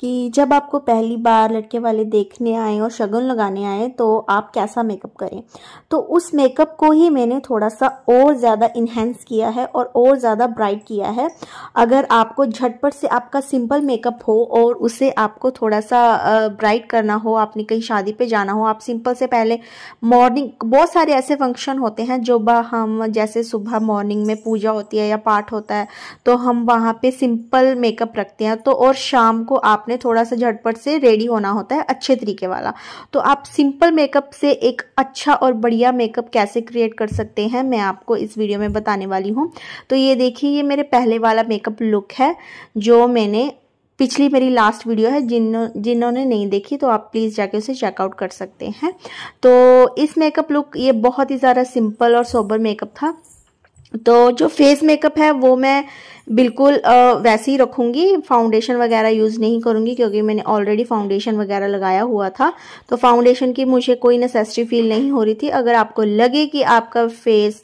कि जब आपको पहली बार लड़के वाले देखने आए और शगन लगाने आए तो आप कैसा मेकअप करें तो उस मेकअप को ही मैंने थोड़ा सा और ज़्यादा इन्हेंस किया है और और ज़्यादा ब्राइट किया है अगर आपको झटपट से आपका सिंपल मेकअप हो और उसे आपको थोड़ा सा ब्राइट करना हो आपने कहीं शादी पे जाना हो आप सिंपल से पहले मॉर्निंग बहुत सारे ऐसे फंक्शन होते हैं जो हम जैसे सुबह मॉर्निंग में पूजा होती है या पाठ होता है तो हम वहाँ पर सिंपल मेकअप रखते हैं तो और शाम को आप आपने थोड़ा सा झटपट से रेडी होना होता है अच्छे तरीके वाला तो आप सिंपल मेकअप से एक अच्छा और बढ़िया मेकअप कैसे क्रिएट कर सकते हैं मैं आपको इस वीडियो में बताने वाली हूँ तो ये देखिए ये मेरे पहले वाला मेकअप लुक है जो मैंने पिछली मेरी लास्ट वीडियो है जिन्हों जिन्होंने नहीं देखी तो आप प्लीज़ जाके उसे चेकआउट कर सकते हैं तो इस मेकअप लुक ये बहुत ही ज़्यादा सिंपल और सोबर मेकअप था तो जो फेस मेकअप है वो मैं बिल्कुल वैसे ही रखूँगी फाउंडेशन वगैरह यूज़ नहीं करूँगी क्योंकि मैंने ऑलरेडी फाउंडेशन वगैरह लगाया हुआ था तो फाउंडेशन की मुझे कोई नेसेसिटी फील नहीं हो रही थी अगर आपको लगे कि आपका फेस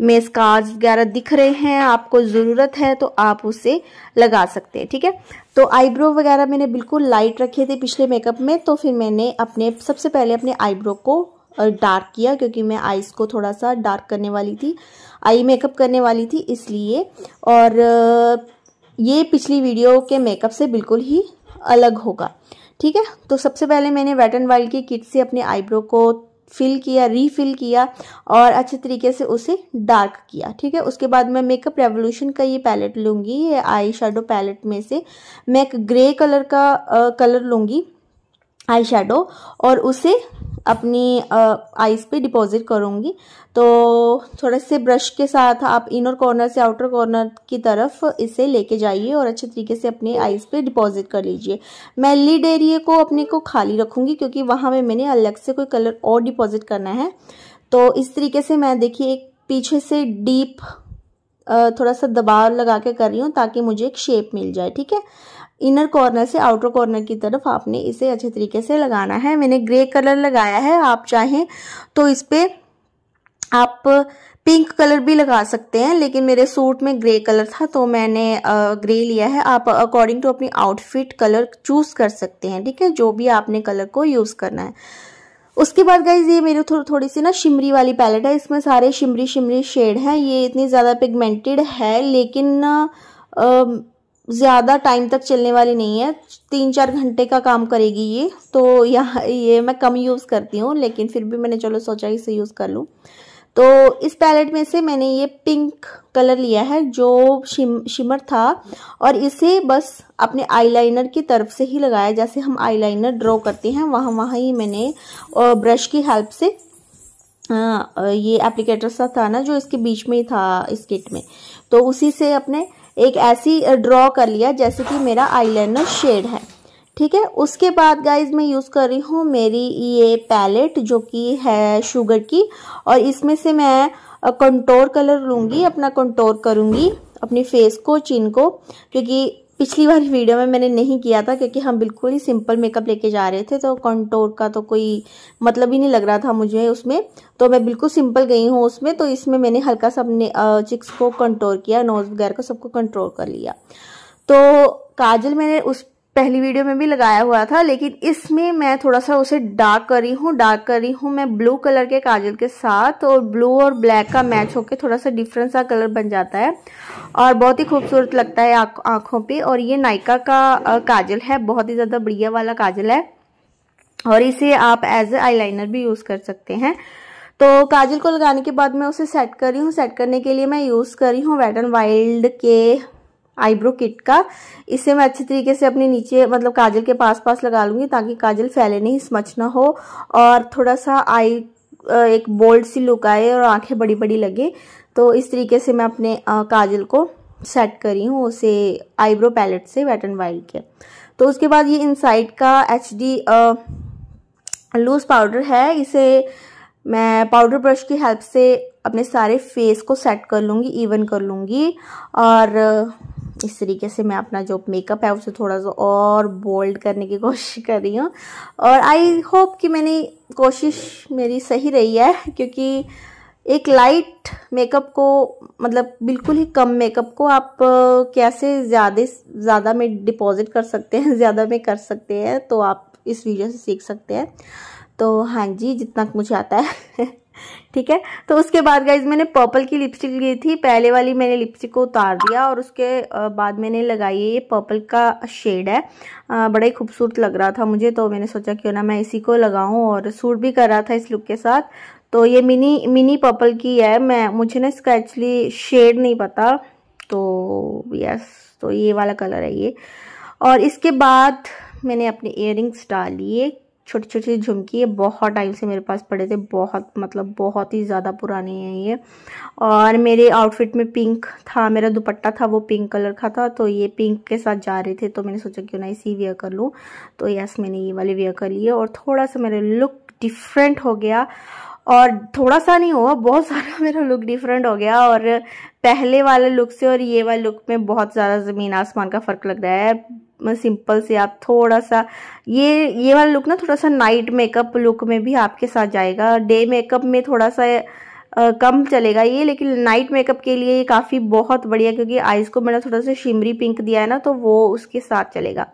में स्कार्स वगैरह दिख रहे हैं आपको ज़रूरत है तो आप उसे लगा सकते हैं ठीक है तो आईब्रो वगैरह मैंने बिल्कुल लाइट रखे थे पिछले मेकअप में तो फिर मैंने अपने सबसे पहले अपने आईब्रो को डार्क किया क्योंकि मैं आईज़ को थोड़ा सा डार्क करने वाली थी आई मेकअप करने वाली थी इसलिए और ये पिछली वीडियो के मेकअप से बिल्कुल ही अलग होगा ठीक है तो सबसे पहले मैंने वेट एंड वाइल्ड की किट से अपने आईब्रो को फिल किया रीफिल किया और अच्छे तरीके से उसे डार्क किया ठीक है उसके बाद मैं मेकअप रेवोल्यूशन का ये पैलेट लूँगी ये आई शेडो पैलेट में से मैं एक ग्रे कलर का आ, कलर लूँगी आई शेडो और उसे अपनी आइस पे डिपॉज़िट करूँगी तो थोड़ा से ब्रश के साथ आप इनर कॉर्नर से आउटर कॉर्नर की तरफ इसे लेके जाइए और अच्छे तरीके से अपने आइस पे डिपॉज़िट कर लीजिए मैं लिड एरिए को अपने को खाली रखूँगी क्योंकि वहाँ में मैंने अलग से कोई कलर और डिपॉज़िट करना है तो इस तरीके से मैं देखिए एक पीछे से डीप थोड़ा सा दबाव लगा के कर रही हूँ ताकि मुझे एक शेप मिल जाए ठीक है इनर कॉर्नर से आउटर कॉर्नर की तरफ आपने इसे अच्छे तरीके से लगाना है मैंने ग्रे कलर लगाया है आप चाहें तो इस पर आप पिंक कलर भी लगा सकते हैं लेकिन मेरे सूट में ग्रे कलर था तो मैंने ग्रे लिया है आप अकॉर्डिंग टू तो अपनी आउटफिट कलर चूज़ कर सकते हैं ठीक है जो भी आपने कलर को यूज़ करना है उसके बाद गाइज ये मेरी थो, थोड़ी सी ना शिमरी वाली पैलेट है इसमें सारे शिमरी शिमरी शेड हैं ये इतनी ज़्यादा पिगमेंटेड है लेकिन ज़्यादा टाइम तक चलने वाली नहीं है तीन चार घंटे का काम करेगी ये तो यहाँ ये मैं कम यूज़ करती हूँ लेकिन फिर भी मैंने चलो सोचा इसे यूज़ कर लूँ तो इस पैलेट में से मैंने ये पिंक कलर लिया है जो शिम शिमर था और इसे बस अपने आईलाइनर की तरफ से ही लगाया जैसे हम आईलाइनर ड्रॉ करते हैं वहाँ वहाँ ही मैंने ब्रश की हेल्प से ये एप्लीकेटर सा था ना जो इसके बीच में ही था इस किट में तो उसी से अपने एक ऐसी ड्रॉ कर लिया जैसे कि मेरा आईलाइनर शेड है ठीक है उसके बाद गाइज मैं यूज़ कर रही हूँ मेरी ये पैलेट जो कि है शुगर की और इसमें से मैं कंटोर कलर लूँगी अपना कंटोर करूँगी अपनी फेस को चिन को क्योंकि पिछली बार वीडियो में मैंने नहीं किया था क्योंकि हम बिल्कुल ही सिंपल मेकअप लेके जा रहे थे तो कंटोर का तो कोई मतलब ही नहीं लग रहा था मुझे उसमें तो मैं बिल्कुल सिंपल गई हूँ उसमें तो इसमें मैंने हल्का सा अपने चिक्स को कंटोर किया नोज़ वगैरह को सबको कंट्रोल कर लिया तो काजल मैंने उस पहली वीडियो में भी लगाया हुआ था लेकिन इसमें मैं थोड़ा सा उसे डार्क कर रही हूँ डार्क कर रही हूँ मैं ब्लू कलर के काजल के साथ और ब्लू और ब्लैक का मैच होकर थोड़ा सा डिफरेंट सा कलर बन जाता है और बहुत ही खूबसूरत लगता है आँखों पर और ये नायका का काजल है बहुत ही ज़्यादा बढ़िया वाला काजल है और इसे आप एज ए आई भी यूज़ कर सकते हैं तो काजल को लगाने के बाद मैं उसे सेट कर रही हूँ सेट करने के लिए मैं यूज़ कर रही हूँ वेट वाइल्ड के आईब्रो किट का इसे मैं अच्छे तरीके से अपने नीचे मतलब काजल के पास पास लगा लूँगी ताकि काजल फैले नहीं स्मच ना हो और थोड़ा सा आई एक बोल्ड सी लुक आए और आंखें बड़ी बड़ी लगे तो इस तरीके से मैं अपने काजल को सेट करी हूँ उसे आईब्रो पैलेट से वेट एंड वाइल्ड के तो उसके बाद ये इनसाइड का एच डी लूज पाउडर है इसे मैं पाउडर ब्रश की हेल्प से अपने सारे फेस को सेट कर लूँगी इवन कर लूँगी और इस तरीके से मैं अपना जो मेकअप है उसे थोड़ा सा और बोल्ड करने की कोशिश कर रही हूँ और आई होप कि मैंने कोशिश मेरी सही रही है क्योंकि एक लाइट मेकअप को मतलब बिल्कुल ही कम मेकअप को आप कैसे ज़्यादा ज़्यादा में डिपॉजिट कर सकते हैं ज़्यादा में कर सकते हैं तो आप इस वीडियो से सीख सकते हैं तो हाँ जी जितना मुझे आता है ठीक है तो उसके बाद गाइज मैंने पर्पल की लिपस्टिक ली थी पहले वाली मैंने लिपस्टिक को उतार दिया और उसके बाद मैंने लगाई है ये पर्पल का शेड है बड़ा ही खूबसूरत लग रहा था मुझे तो मैंने सोचा क्यों ना मैं इसी को लगाऊं और सूट भी कर रहा था इस लुक के साथ तो ये मिनी मिनी पर्पल की है मैं मुझे ना इसका एक्चुअली शेड नहीं पता तो यस तो ये वाला कलर है ये और इसके बाद मैंने अपने इयर डाल लिए छोटी छोटी झुमकी ये बहुत टाइम से मेरे पास पड़े थे बहुत मतलब बहुत ही ज़्यादा पुरानी है ये और मेरे आउटफिट में पिंक था मेरा दुपट्टा था वो पिंक कलर का था तो ये पिंक के साथ जा रहे थे तो मैंने सोचा क्यों ना इसी वेयर कर लूँ तो यस मैंने ये वाली वेयर कर लिए और थोड़ा सा मेरा लुक डिफरेंट हो गया और थोड़ा सा नहीं हुआ बहुत सारा मेरा लुक डिफरेंट हो गया और पहले वाले लुक से और ये वाले लुक में बहुत ज़्यादा ज़मीन आसमान का फ़र्क लग रहा है मतलब सिंपल से आप थोड़ा सा ये ये वाला लुक ना थोड़ा सा नाइट मेकअप लुक में भी आपके साथ जाएगा डे मेकअप में थोड़ा सा आ, कम चलेगा ये लेकिन नाइट मेकअप के लिए ये काफ़ी बहुत बढ़िया क्योंकि आइज़ को मैंने थोड़ा सा शिमरी पिंक दिया है ना तो वो उसके साथ चलेगा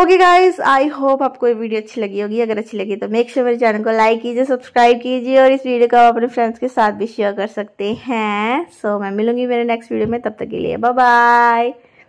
ओके गाइज आई होप आपको ये वीडियो अच्छी लगी होगी अगर अच्छी लगी तो मेक श्योर मेरे चैनल को लाइक कीजिए सब्सक्राइब कीजिए और इस वीडियो को आप अपने फ्रेंड्स के साथ भी शेयर कर सकते हैं सो so, मैं मिलूंगी मेरे नेक्स्ट वीडियो में तब तक के लिए बाय बाय